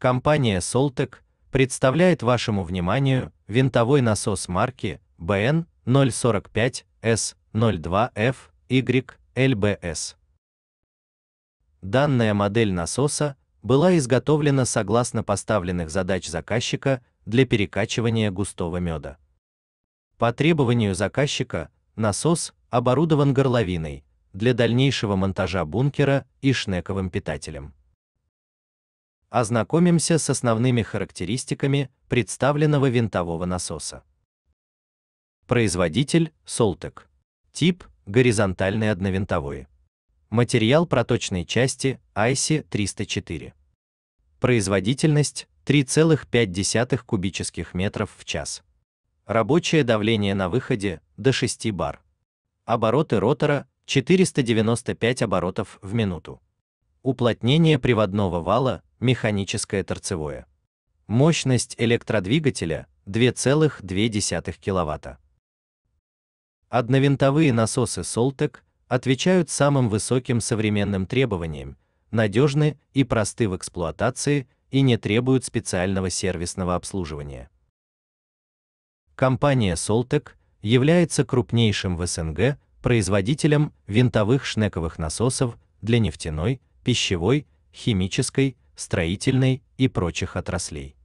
компания Soltec представляет вашему вниманию винтовой насос марки BN 045 s 02 fy Данная модель насоса была изготовлена согласно поставленных задач заказчика для перекачивания густого меда. По требованию заказчика насос оборудован горловиной для дальнейшего монтажа бункера и шнековым питателем ознакомимся с основными характеристиками представленного винтового насоса. Производитель – Солтек. Тип – горизонтальный одновинтовой. Материал проточной части – IC-304. Производительность – 3,5 кубических метров в час. Рабочее давление на выходе – до 6 бар. Обороты ротора – 495 оборотов в минуту. Уплотнение приводного вала механическое торцевое. Мощность электродвигателя 2,2 кВт. Одновинтовые насосы Soltec отвечают самым высоким современным требованиям, надежны и просты в эксплуатации и не требуют специального сервисного обслуживания. Компания Soltec является крупнейшим в СНГ производителем винтовых шнековых насосов для нефтяной, пищевой, химической строительной и прочих отраслей.